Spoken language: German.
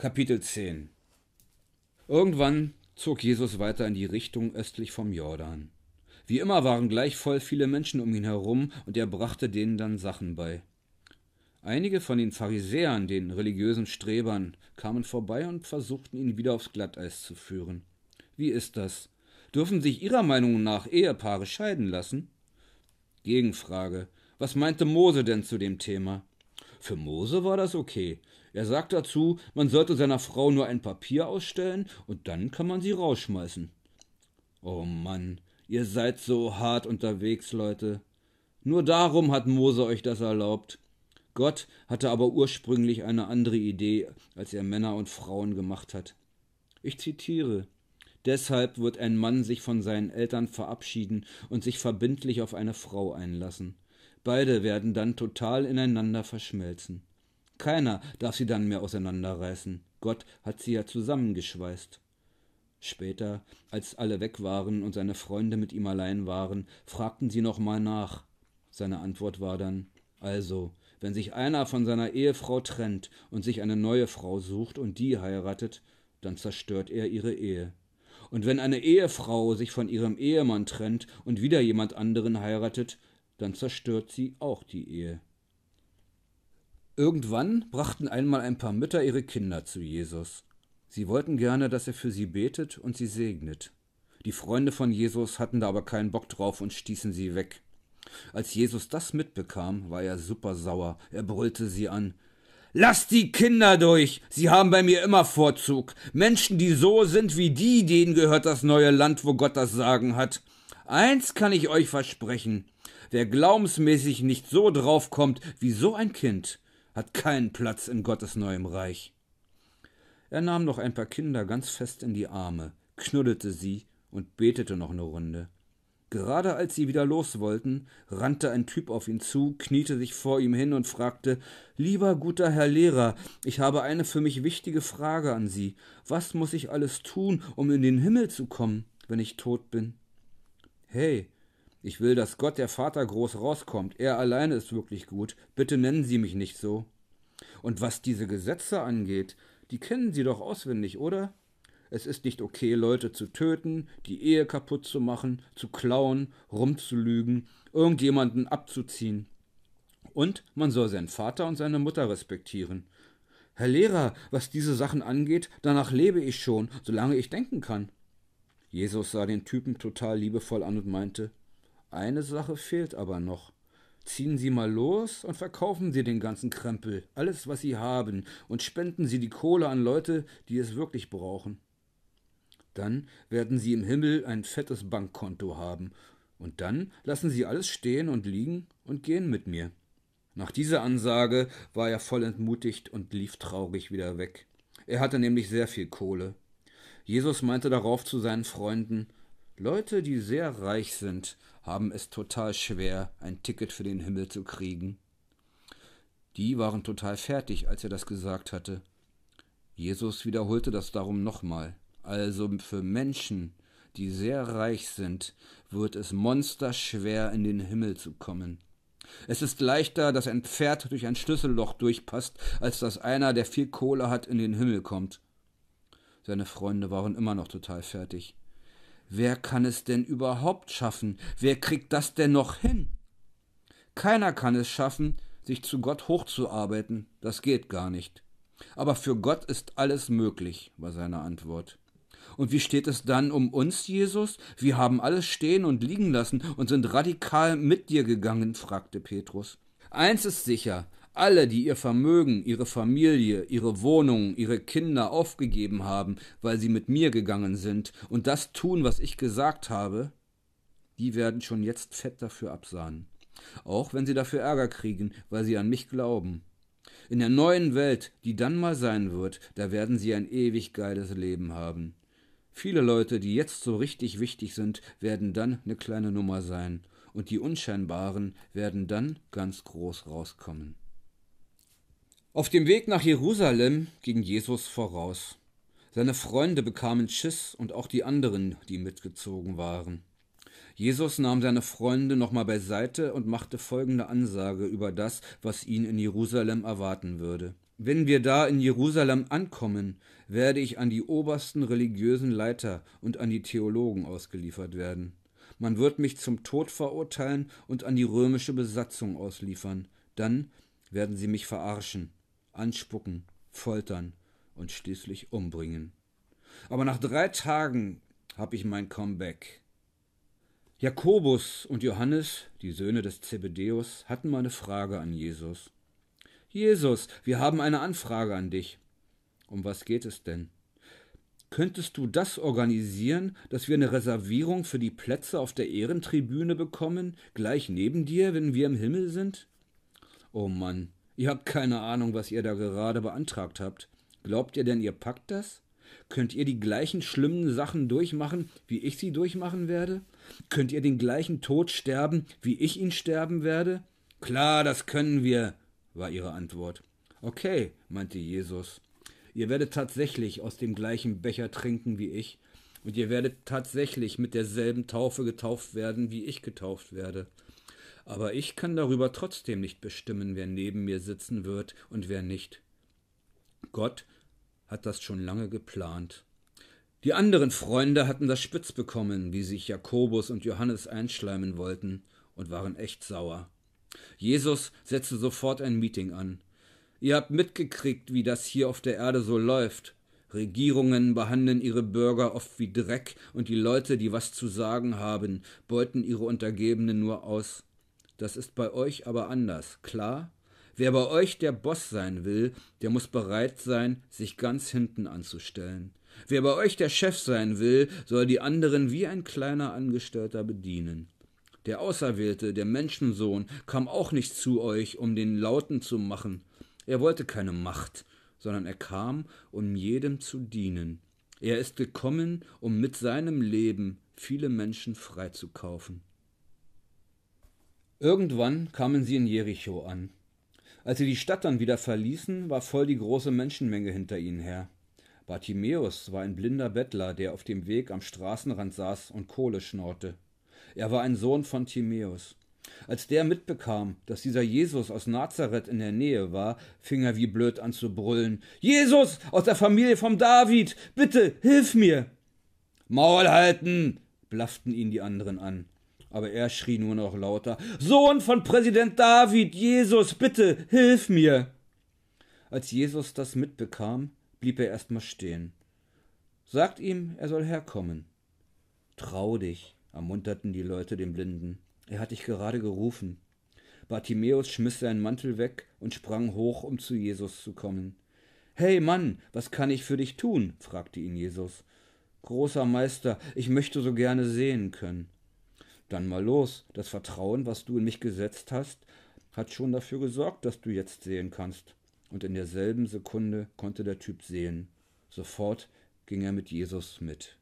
Kapitel 10 Irgendwann zog Jesus weiter in die Richtung östlich vom Jordan. Wie immer waren gleich voll viele Menschen um ihn herum, und er brachte denen dann Sachen bei. Einige von den Pharisäern, den religiösen Strebern, kamen vorbei und versuchten ihn wieder aufs Glatteis zu führen. Wie ist das? Dürfen sich ihrer Meinung nach Ehepaare scheiden lassen? Gegenfrage. Was meinte Mose denn zu dem Thema? Für Mose war das okay. Er sagt dazu, man sollte seiner Frau nur ein Papier ausstellen und dann kann man sie rausschmeißen. Oh Mann, ihr seid so hart unterwegs, Leute. Nur darum hat Mose euch das erlaubt. Gott hatte aber ursprünglich eine andere Idee, als er Männer und Frauen gemacht hat. Ich zitiere Deshalb wird ein Mann sich von seinen Eltern verabschieden und sich verbindlich auf eine Frau einlassen. Beide werden dann total ineinander verschmelzen. Keiner darf sie dann mehr auseinanderreißen. Gott hat sie ja zusammengeschweißt. Später, als alle weg waren und seine Freunde mit ihm allein waren, fragten sie nochmal nach. Seine Antwort war dann Also, wenn sich einer von seiner Ehefrau trennt und sich eine neue Frau sucht und die heiratet, dann zerstört er ihre Ehe. Und wenn eine Ehefrau sich von ihrem Ehemann trennt und wieder jemand anderen heiratet, dann zerstört sie auch die Ehe. Irgendwann brachten einmal ein paar Mütter ihre Kinder zu Jesus. Sie wollten gerne, dass er für sie betet und sie segnet. Die Freunde von Jesus hatten da aber keinen Bock drauf und stießen sie weg. Als Jesus das mitbekam, war er supersauer. Er brüllte sie an. Lasst die Kinder durch! Sie haben bei mir immer Vorzug. Menschen, die so sind wie die, denen gehört das neue Land, wo Gott das Sagen hat. Eins kann ich euch versprechen. Wer glaubensmäßig nicht so draufkommt wie so ein Kind, hat keinen Platz in Gottes neuem Reich. Er nahm noch ein paar Kinder ganz fest in die Arme, knuddelte sie und betete noch eine Runde. Gerade als sie wieder los wollten, rannte ein Typ auf ihn zu, kniete sich vor ihm hin und fragte Lieber guter Herr Lehrer, ich habe eine für mich wichtige Frage an Sie. Was muss ich alles tun, um in den Himmel zu kommen, wenn ich tot bin? Hey, ich will, dass Gott der Vater groß rauskommt. Er alleine ist wirklich gut. Bitte nennen Sie mich nicht so. Und was diese Gesetze angeht, die kennen Sie doch auswendig, oder? Es ist nicht okay, Leute zu töten, die Ehe kaputt zu machen, zu klauen, rumzulügen, irgendjemanden abzuziehen. Und man soll seinen Vater und seine Mutter respektieren. Herr Lehrer, was diese Sachen angeht, danach lebe ich schon, solange ich denken kann. Jesus sah den Typen total liebevoll an und meinte eine Sache fehlt aber noch. Ziehen Sie mal los und verkaufen Sie den ganzen Krempel, alles, was Sie haben, und spenden Sie die Kohle an Leute, die es wirklich brauchen. Dann werden Sie im Himmel ein fettes Bankkonto haben, und dann lassen Sie alles stehen und liegen und gehen mit mir. Nach dieser Ansage war er voll entmutigt und lief traurig wieder weg. Er hatte nämlich sehr viel Kohle. Jesus meinte darauf zu seinen Freunden Leute, die sehr reich sind, haben es total schwer, ein Ticket für den Himmel zu kriegen. Die waren total fertig, als er das gesagt hatte. Jesus wiederholte das darum nochmal. Also für Menschen, die sehr reich sind, wird es monsterschwer in den Himmel zu kommen. Es ist leichter, dass ein Pferd durch ein Schlüsselloch durchpasst, als dass einer, der viel Kohle hat, in den Himmel kommt. Seine Freunde waren immer noch total fertig. Wer kann es denn überhaupt schaffen? Wer kriegt das denn noch hin? Keiner kann es schaffen, sich zu Gott hochzuarbeiten, das geht gar nicht. Aber für Gott ist alles möglich, war seine Antwort. Und wie steht es dann um uns, Jesus? Wir haben alles stehen und liegen lassen und sind radikal mit dir gegangen, fragte Petrus. Eins ist sicher, alle, die ihr Vermögen, ihre Familie, ihre Wohnung, ihre Kinder aufgegeben haben, weil sie mit mir gegangen sind und das tun, was ich gesagt habe, die werden schon jetzt fett dafür absahnen. Auch wenn sie dafür Ärger kriegen, weil sie an mich glauben. In der neuen Welt, die dann mal sein wird, da werden sie ein ewig geiles Leben haben. Viele Leute, die jetzt so richtig wichtig sind, werden dann eine kleine Nummer sein, und die Unscheinbaren werden dann ganz groß rauskommen. Auf dem Weg nach Jerusalem ging Jesus voraus. Seine Freunde bekamen Schiss und auch die anderen, die mitgezogen waren. Jesus nahm seine Freunde nochmal beiseite und machte folgende Ansage über das, was ihn in Jerusalem erwarten würde. Wenn wir da in Jerusalem ankommen, werde ich an die obersten religiösen Leiter und an die Theologen ausgeliefert werden. Man wird mich zum Tod verurteilen und an die römische Besatzung ausliefern. Dann werden sie mich verarschen anspucken, foltern und schließlich umbringen. Aber nach drei Tagen habe ich mein Comeback. Jakobus und Johannes, die Söhne des Zebedeus, hatten meine Frage an Jesus. Jesus, wir haben eine Anfrage an dich. Um was geht es denn? Könntest du das organisieren, dass wir eine Reservierung für die Plätze auf der Ehrentribüne bekommen, gleich neben dir, wenn wir im Himmel sind? Oh Mann, Ihr habt keine Ahnung, was ihr da gerade beantragt habt. Glaubt ihr denn, ihr packt das? Könnt ihr die gleichen schlimmen Sachen durchmachen, wie ich sie durchmachen werde? Könnt ihr den gleichen Tod sterben, wie ich ihn sterben werde? Klar, das können wir, war ihre Antwort. Okay, meinte Jesus, ihr werdet tatsächlich aus dem gleichen Becher trinken wie ich, und ihr werdet tatsächlich mit derselben Taufe getauft werden, wie ich getauft werde aber ich kann darüber trotzdem nicht bestimmen, wer neben mir sitzen wird und wer nicht. Gott hat das schon lange geplant. Die anderen Freunde hatten das spitz bekommen, wie sich Jakobus und Johannes einschleimen wollten, und waren echt sauer. Jesus setzte sofort ein Meeting an. Ihr habt mitgekriegt, wie das hier auf der Erde so läuft. Regierungen behandeln ihre Bürger oft wie Dreck, und die Leute, die was zu sagen haben, beuten ihre Untergebenen nur aus. Das ist bei euch aber anders, klar? Wer bei euch der Boss sein will, der muss bereit sein, sich ganz hinten anzustellen. Wer bei euch der Chef sein will, soll die anderen wie ein kleiner Angestellter bedienen. Der Auserwählte, der Menschensohn, kam auch nicht zu euch, um den Lauten zu machen. Er wollte keine Macht, sondern er kam, um jedem zu dienen. Er ist gekommen, um mit seinem Leben viele Menschen freizukaufen. Irgendwann kamen sie in Jericho an. Als sie die Stadt dann wieder verließen, war voll die große Menschenmenge hinter ihnen her. Bartimäus war ein blinder Bettler, der auf dem Weg am Straßenrand saß und Kohle schnorrte. Er war ein Sohn von Timäus. Als der mitbekam, dass dieser Jesus aus Nazareth in der Nähe war, fing er wie blöd an zu brüllen. Jesus aus der Familie vom David, bitte hilf mir! Maul halten! blafften ihn die anderen an aber er schrie nur noch lauter Sohn von Präsident David, Jesus, bitte, hilf mir. Als Jesus das mitbekam, blieb er erstmal stehen. Sagt ihm, er soll herkommen. Trau dich, ermunterten die Leute den Blinden. Er hat dich gerade gerufen. Bartimäus schmiss seinen Mantel weg und sprang hoch, um zu Jesus zu kommen. Hey Mann, was kann ich für dich tun? fragte ihn Jesus. Großer Meister, ich möchte so gerne sehen können dann mal los. Das Vertrauen, was du in mich gesetzt hast, hat schon dafür gesorgt, dass du jetzt sehen kannst. Und in derselben Sekunde konnte der Typ sehen. Sofort ging er mit Jesus mit.